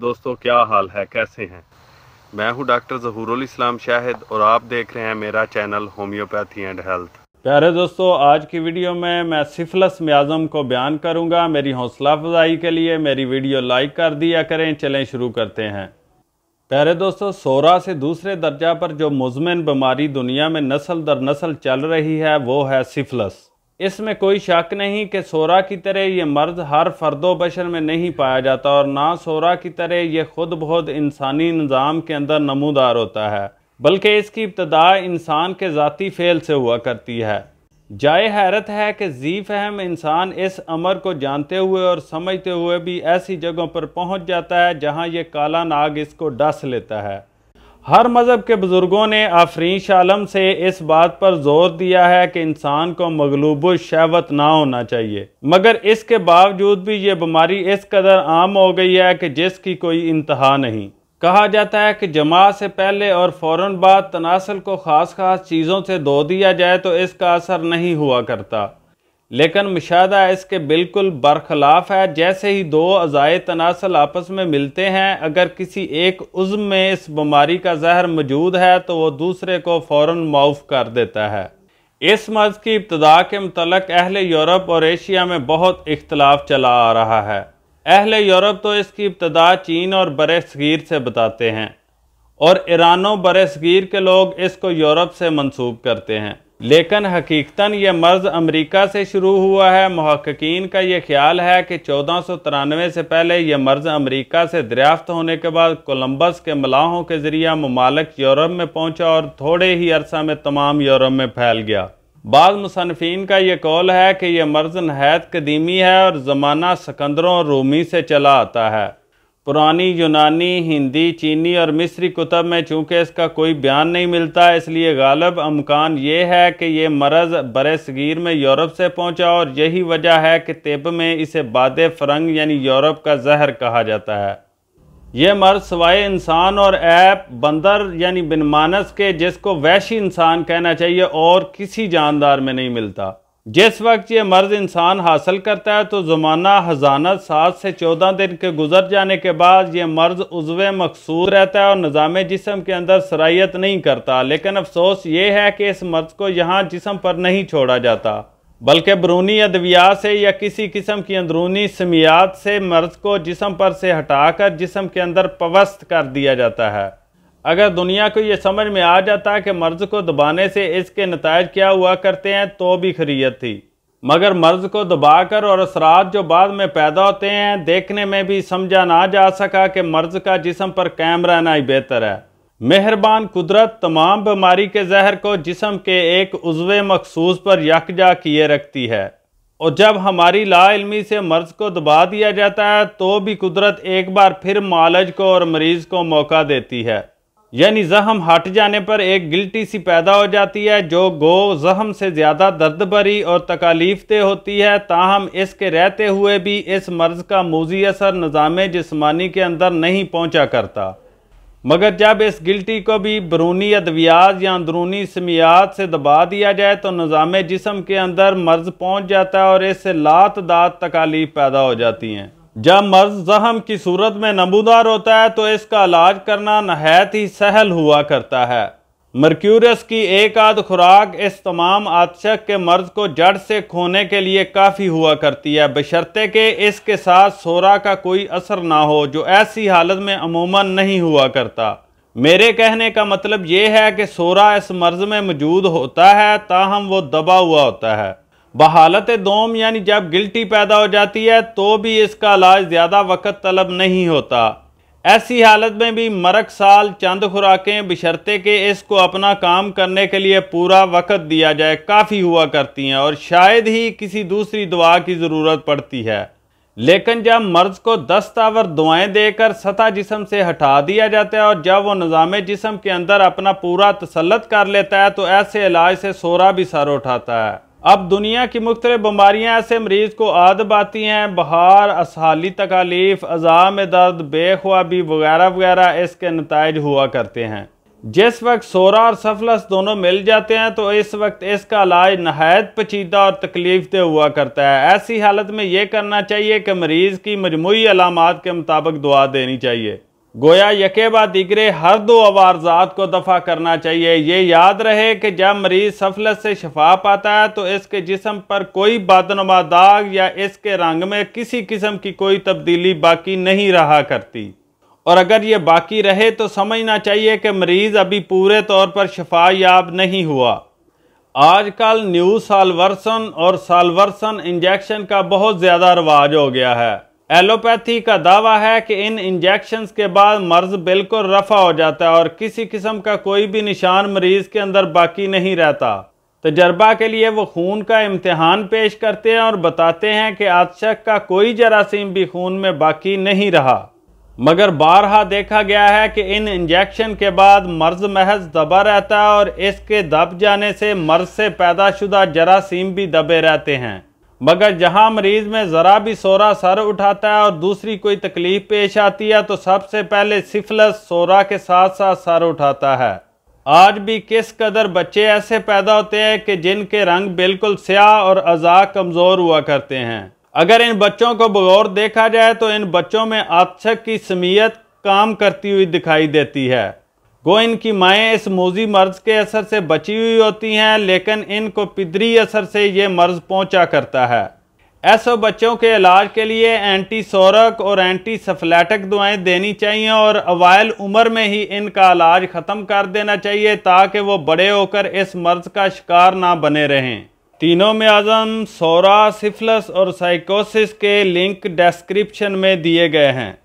दोस्तों क्या हाल है कैसे हैं मैं हूं डॉक्टर जहूरुल इस्लाम शाहिद और आप देख रहे हैं मेरा चैनल होम्योपैथी एंड हेल्थ प्यारे दोस्तों आज की वीडियो में मैं सिफलस म्याज़म को बयान करूंगा मेरी हौसला अफजाई के लिए मेरी वीडियो लाइक कर दिया करें चलें शुरू करते हैं प्यारे दोस्तों सोरा से दूसरे दर्जा पर जो मुजमिन बीमारी दुनिया में नस्ल दर नस्ल चल रही है वो है सिफलस इसमें कोई शक नहीं कि सोरा की तरह ये मर्द हर फर्दो बशर में नहीं पाया जाता और ना सोरा की तरह यह खुद बहुत इंसानी निज़ाम के अंदर नमूदार होता है बल्कि इसकी इब्तदा इंसान के ज़ाती फेल से हुआ करती है जाए हैरत है कि ज़ी अहम इंसान इस अमर को जानते हुए और समझते हुए भी ऐसी जगहों पर पहुंच जाता है जहां ये काला नाग इसको डस लेता है हर मज़हब के बुज़ुर्गों ने आफरीन शालम से इस बात पर जोर दिया है कि इंसान को मगलूब शहवत ना होना चाहिए मगर इसके बावजूद भी ये बीमारी इस कदर आम हो गई है कि जिसकी कोई इंतहा नहीं कहा जाता है कि जमा से पहले और फ़ौर बाद तनासल को ख़ास ख़ास चीज़ों से धो दिया जाए तो इसका असर नहीं हुआ करता लेकिन मुशाह इसके बिल्कुल बरखिलाफ़ है जैसे ही दो अज़ाय तनासल आपस में मिलते हैं अगर किसी एक उज़्म में इस बीमारी का जहर मौजूद है तो वह दूसरे को फ़ौर माउफ कर देता है इस मर्ज़ की इब्तदा के मतलब अहल यूरोप और एशिया में बहुत इख्तलाफ चला आ रहा है अहल यूरोप तो इसकी इब्तदा चीन और बर सगीर से बताते हैं और ईरानों बर सगीर के लोग इसको यूरोप से मंसूब करते हैं लेकिन हकीकता यह मर्ज अमरीका से शुरू हुआ है महक्कीन का यह ख्याल है कि चौदह सौ तिरानवे से पहले यह मर्ज अमरीका से दरियाफ्त होने के बाद कोलम्बस के मलाहों के जरिए ममालक यूरोप में पहुंचा और थोड़े ही अरसा में तमाम यूरोप में फैल गया बाद मुसनफिन का यह कौल है कि यह मर्ज नहायत कदीमी है और ज़माना सकंदरों रूमी से चला आता है पुरानी यूनानी हिंदी चीनी और मिस्री कुतब में चूँकि इसका कोई बयान नहीं मिलता इसलिए गालब अमकान ये है कि ये मरज़ बर सगीर में यूरोप से पहुँचा और यही वजह है कि तिब में इसे बाद फरंग यानी यूरोप का जहर कहा जाता है यह मर्ज सवाए इंसान और ऐप बंदर यानी बिनमानस के जिसको वैशी इंसान कहना चाहिए और किसी जानदार में नहीं मिलता जिस वक्त ये मर्ज़ इंसान हासिल करता है तो ज़माना हजानत सात से चौदह दिन के गुजर जाने के बाद ये मर्ज उजव मकसूर रहता है और निज़ाम जिसम के अंदर सराइत नहीं करता लेकिन अफसोस ये है कि इस मर्ज को यहाँ जिसम पर नहीं छोड़ा जाता बल्कि बरूनी अद्वियात से या किसी किस्म की अंदरूनी समियात से मर्ज को जिसम पर से हटा कर जिसम के अंदर पवस्त कर दिया जाता है अगर दुनिया को ये समझ में आ जाता कि मर्ज को दबाने से इसके नतज क्या हुआ करते हैं तो भी खरीत थी मगर मर्ज को दबाकर और असरात जो बाद में पैदा होते हैं देखने में भी समझा ना जा सका कि मर्ज का जिसम पर कैम रहना ही बेहतर है मेहरबान कुदरत तमाम बीमारी के जहर को जिसम के एक उजव मखसूस पर यकजा किए रखती है और जब हमारी लाइलमी से मर्ज को दबा दिया जाता है तो भी कुदरत एक बार फिर मालज को और मरीज़ को मौका देती है यानी जहम हट जाने पर एक गिल्टी सी पैदा हो जाती है जो गो जहम से ज़्यादा दर्द भरी और तकालीफ दे होती है ताहम इसके रहते हुए भी इस मर्ज़ का मोजी असर निज़ाम जिसमानी के अंदर नहीं पहुँचा करता मगर जब इस गिल्टी को भी बरूनी अद्वियात या अंदरूनी समियात से दबा दिया जाए तो निज़ाम जिसम के अंदर मर्ज पहुँच जाता है और इससे लात दात तकालीफ पैदा हो जाती हैं जब मर्ज जहम की सूरत में नमूदार होता है तो इसका इलाज करना नहायत ही सहल हुआ करता है मर्क्यूरस की एक आध खुराक इस तमाम आतशक के मर्ज को जड़ से खोने के लिए काफ़ी हुआ करती है बशर्ते के इसके साथ सोरा का कोई असर ना हो जो ऐसी हालत में अमूमन नहीं हुआ करता मेरे कहने का मतलब ये है कि सोरा इस मर्ज में मौजूद होता है ताहम वो दबा हुआ होता है बहालत दोम यानी जब गिल्टी पैदा हो जाती है तो भी इसका इलाज ज़्यादा वक्त तलब नहीं होता ऐसी हालत में भी मरक साल चंद खुराकें बशर्ते के इसको अपना काम करने के लिए पूरा वक्त दिया जाए काफ़ी हुआ करती हैं और शायद ही किसी दूसरी दवा की ज़रूरत पड़ती है लेकिन जब मर्ज को दस्तावर दुआएँ देकर सतह जिसम से हटा दिया जाता है और जब वो निज़ाम जिसम के अंदर अपना पूरा तसलत कर लेता है तो ऐसे इलाज से सोरा भी सर उठाता है अब दुनिया की मुख्तलि बीमारियाँ ऐसे मरीज़ को आदब आती हैं बहार असहाली तकालीफ अज़ा में दर्द बेखुआबी वगैरह वगैरह इसके नतज हुआ करते हैं जिस वक्त सोरा और सफलस दोनों मिल जाते हैं तो इस वक्त इसका इलाज नहायत पचीदा और तकलीफ दे हुआ करता है ऐसी हालत में ये करना चाहिए कि मरीज़ की मजमू अलामत के मुताबिक दुआ देनी चाहिए गोया यकेबा दिगरे हर दो आवारज़ात को दफ़ा करना चाहिए ये याद रहे कि जब मरीज सफलत से शफा पाता है तो इसके जिसम पर कोई बदनुमा दाग या इसके रंग में किसी किस्म की कोई तब्दीली बाकी नहीं रहा करती और अगर ये बाकी रहे तो समझना चाहिए कि मरीज़ अभी पूरे तौर पर शफा याब नहीं हुआ आजकल न्यू सालवर्सन और सालवर्सन इंजेक्शन का बहुत ज़्यादा रवाज हो गया है एलोपैथी का दावा है कि इन इंजेक्शन के बाद मर्ज बिल्कुल रफा हो जाता है और किसी किस्म का कोई भी निशान मरीज के अंदर बाकी नहीं रहता तजर्बा के लिए वो खून का इम्तहान पेश करते हैं और बताते हैं कि आदशक का कोई जरासीम भी खून में बाकी नहीं रहा मगर बारहा देखा गया है कि इन इंजेक्शन के बाद मर्ज महज दबा रहता है और इसके दब जाने से मर्ज से पैदाशुदा जरासीम भी दबे रहते हैं मगर जहां मरीज में ज़रा भी सोरा सर उठाता है और दूसरी कोई तकलीफ पेश आती है तो सबसे पहले सिफलस सोरा के साथ साथ सर उठाता है आज भी किस कदर बच्चे ऐसे पैदा होते हैं कि जिनके रंग बिल्कुल स्याह और अज़ा कमज़ोर हुआ करते हैं अगर इन बच्चों को बगौर देखा जाए तो इन बच्चों में आतशक की समीयत काम करती हुई दिखाई देती है गो इनकी माएँ इस मोजी मर्ज के असर से बची हुई होती हैं लेकिन इनको पिदरी असर से ये मर्ज पहुंचा करता है ऐसे बच्चों के इलाज के लिए एंटी सोरक और एंटी सफलेटिक दवाएं देनी चाहिए और अवायल उम्र में ही इनका इलाज ख़त्म कर देना चाहिए ताकि वो बड़े होकर इस मर्ज का शिकार ना बने रहें तीनों में आज़म सोरा सिफलस और साइकोसिस के लिंक डिस्क्रिप्शन में दिए गए हैं